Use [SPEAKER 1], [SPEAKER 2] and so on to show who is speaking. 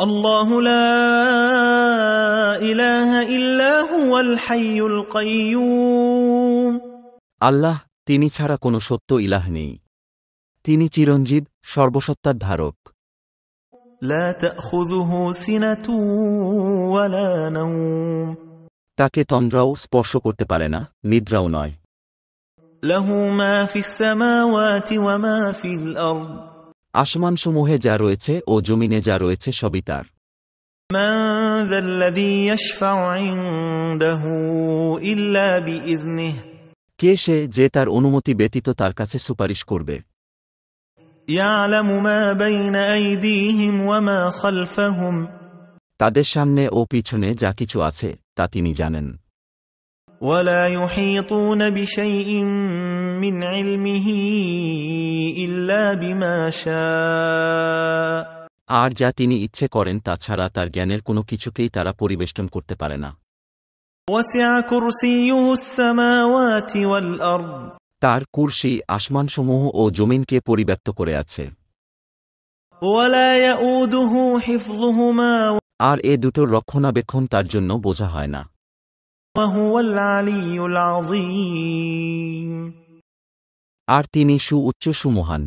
[SPEAKER 1] الله لا إله إلا هو الحي القيوم
[SPEAKER 2] আল্লাহ তিনি ছাড়া কোনো সত্য ইলাহ নেই
[SPEAKER 1] তিনি চিরঞ্জিত সর্বসত্তার ধারক তাকে তন্দ্রাও
[SPEAKER 2] স্পর্শ করতে পারে না নিদ্রাও নয়
[SPEAKER 1] লাহু মা ফিস সামাওয়াতি আসমানসমূহে
[SPEAKER 2] যা রয়েছে ও জমিনে যা রয়েছে সবই তার কে সে যে তার অনুমতি ব্যতীত তার কাছে সুপারিশ করবে
[SPEAKER 1] তাদের সামনে ও পিছনে যা কিছু আছে তা তিনি জানেন ولا يحيطون بشيء من علمه
[SPEAKER 2] আর যা তিনি ইচ্ছে করেন তাছাড়া তার জ্ঞানের কোনো কিছুকেই তারা পরিবেষ্টন করতে পারে না
[SPEAKER 1] তার কুর্সি আসমানসমূহ
[SPEAKER 2] ও জমিনকে পরিব্যক্ত করে আছে আর এ দুটোর রক্ষণাবেক্ষণ তার জন্য বোঝা হয় না আর তিনি সু উচ্চ সুমহান